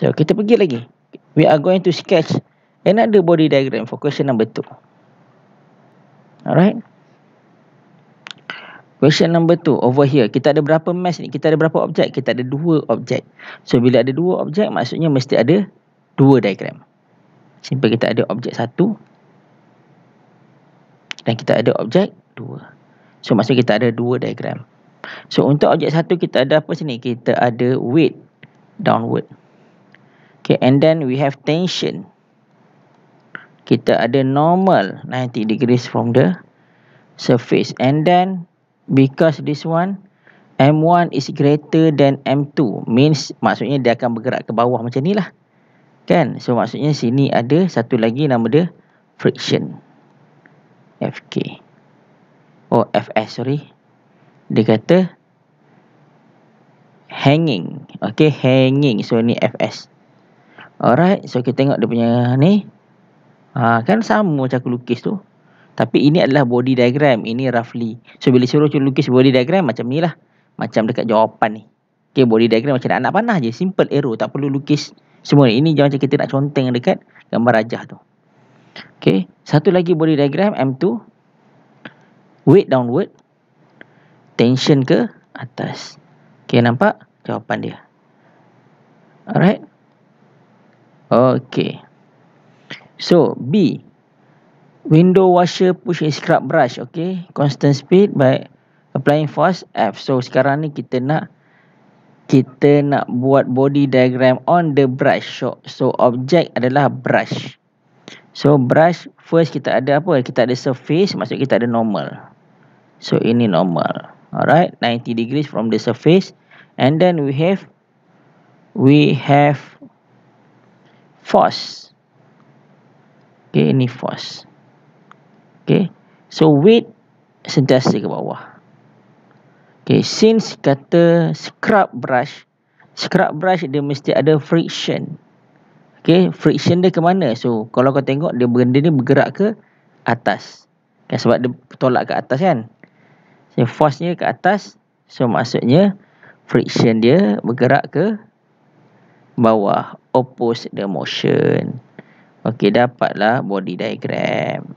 So, kita pergi lagi. We are going to sketch another body diagram for question number 2. Alright. Question number 2 over here. Kita ada berapa mass ni? Kita ada berapa objek? Kita ada dua objek. So, bila ada dua objek, maksudnya mesti ada dua diagram. Simple kita ada objek satu. Dan kita ada objek dua. So, maksudnya kita ada dua diagram. So, untuk objek satu kita ada apa sini? Kita ada weight downward. Downward. Okay, and then we have tension. Kita ada normal 90 degrees from the surface. And then, because this one, M1 is greater than M2. Means, maksudnya dia akan bergerak ke bawah macam ni lah. Kan? So, maksudnya sini ada satu lagi nama dia friction. FK. Oh, FS, sorry. Dia kata hanging. Okay, hanging. So, ni FS. Alright, so kita tengok dia punya ni. Ha, kan sama macam aku lukis tu. Tapi ini adalah body diagram. Ini roughly. So, bila suruh aku lukis body diagram macam ni lah. Macam dekat jawapan ni. Okay, body diagram macam anak panah je. Simple arrow. Tak perlu lukis semua ni. Ini macam kita nak conteng dekat gambar rajah tu. Okay. Satu lagi body diagram M2. Weight downward. Tension ke atas. Okay, nampak? Jawapan dia. Alright. Okay. So, B. Window washer push a scrub brush. Okay. Constant speed by applying force. F. So, sekarang ni kita nak kita nak buat body diagram on the brush. So, so object adalah brush. So, brush first kita ada apa? Kita ada surface. Maksud kita ada normal. So, ini normal. Alright. 90 degrees from the surface. And then we have we have force. Okay, ini force. Okay, so weight sentiasa ke bawah. Okay, since kata scrub brush, scrub brush dia mesti ada friction. Okay, friction dia ke mana? So, kalau kau tengok, dia benda ni bergerak ke atas. Okay, sebab dia tolak ke atas kan? So, force dia ke atas. So, maksudnya friction dia bergerak ke bawah oppose the motion. Okey, dapatlah body diagram.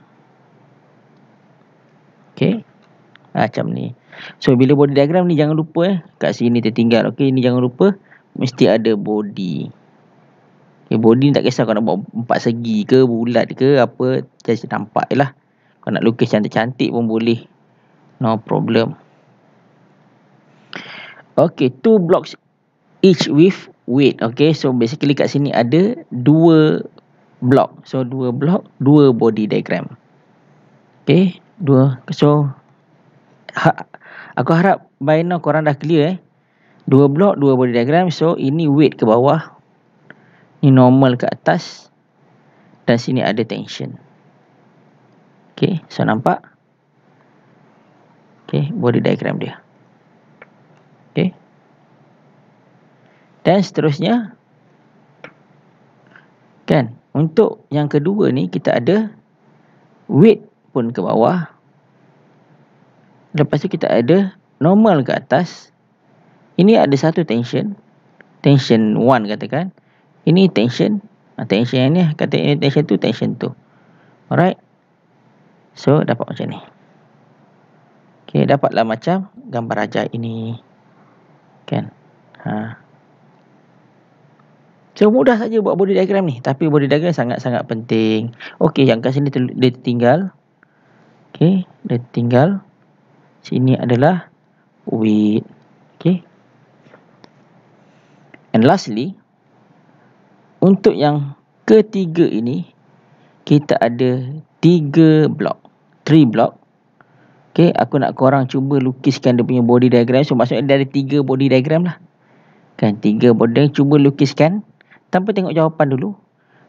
Okey. Ah, macam ni. So, bila body diagram ni jangan lupa eh. Kat sini tertinggal. Okey, ni jangan lupa. Mesti ada body. Okey, body ni tak kisah kau nak buat empat segi ke, bulat ke, apa. jadi nampak je lah. Kau nak lukis cantik-cantik pun boleh. No problem. Okey, two blocks each with weight okay so basically kat sini ada dua block so dua block dua body diagram okay dua so ha, aku harap by now korang dah clear eh dua block dua body diagram so ini weight ke bawah ni normal ke atas dan sini ada tension okay so nampak okay body diagram dia dan seterusnya kan untuk yang kedua ni kita ada weight pun ke bawah lepas tu kita ada normal ke atas ini ada satu tension tension 1 katakan ini tension ha, tension yang ni kata ini tension tu tension tu alright so dapat macam ni Okay, dapatlah macam gambar ajar ini kan ha macam mudah saja buat body diagram ni. Tapi body diagram sangat-sangat penting. Okey, yang kat sini dia tinggal, Okey, dia tinggal. Sini adalah width. Okey. And lastly, untuk yang ketiga ini, kita ada tiga blok. Three blok. Okey, aku nak korang cuba lukiskan dia punya body diagram. So, maksudnya dia ada tiga body diagram lah. Kan, tiga body diagram. Cuba lukiskan. Okey tanpa tengok jawapan dulu.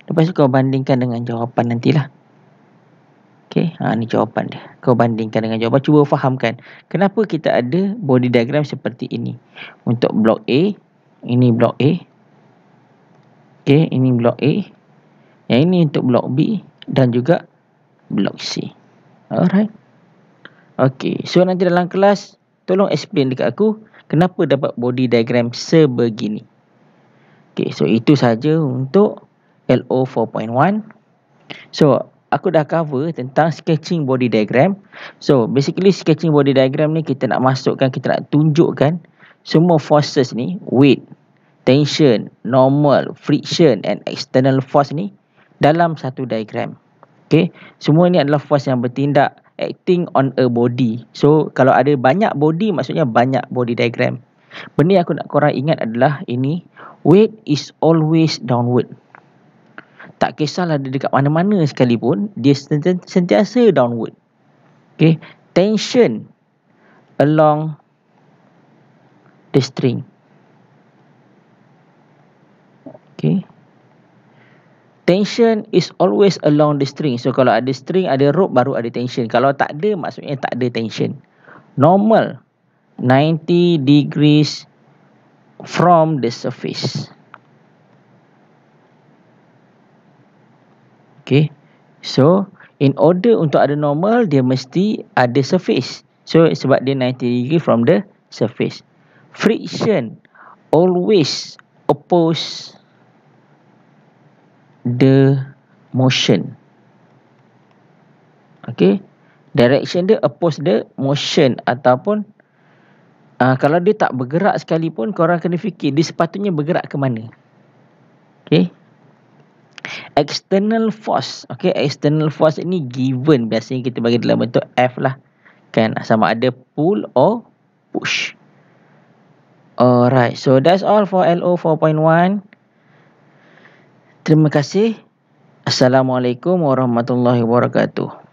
Lepas tu kau bandingkan dengan jawapan nantilah. Okey, ha ni jawapan dia. Kau bandingkan dengan jawapan, cuba fahamkan kenapa kita ada body diagram seperti ini. Untuk blok A, ini blok A. Okay, ini blok A. Yang ini untuk blok B dan juga blok C. Alright. Okay, so nanti dalam kelas tolong explain dekat aku kenapa dapat body diagram sebegini. Okay, so itu saja untuk LO 4.1. So, aku dah cover tentang sketching body diagram. So, basically sketching body diagram ni kita nak masukkan, kita nak tunjukkan semua forces ni, weight, tension, normal, friction and external force ni dalam satu diagram. Okay, semua ni adalah force yang bertindak acting on a body. So, kalau ada banyak body, maksudnya banyak body diagram. Benda yang aku nak korang ingat adalah ini weight is always downward. Tak kisahlah dia dekat mana-mana sekalipun, dia sentiasa downward. Okay. Tension along the string. Okay. Tension is always along the string. So kalau ada string, ada rope, baru ada tension. Kalau tak ada, maksudnya tak ada tension. Normal. Normal. 90 degrees from the surface. Okay. So, in order untuk ada normal, dia mesti ada surface. So, sebab dia 90 degrees from the surface. Friction always oppose the motion. Okay. Direction dia oppose the motion ataupun uh, kalau dia tak bergerak sekalipun korang kena fikir dia sepatutnya bergerak ke mana okey external force okay? external force ini given biasanya kita bagi dalam bentuk F lah kan sama ada pull or push alright so that's all for LO 4.1 terima kasih assalamualaikum warahmatullahi wabarakatuh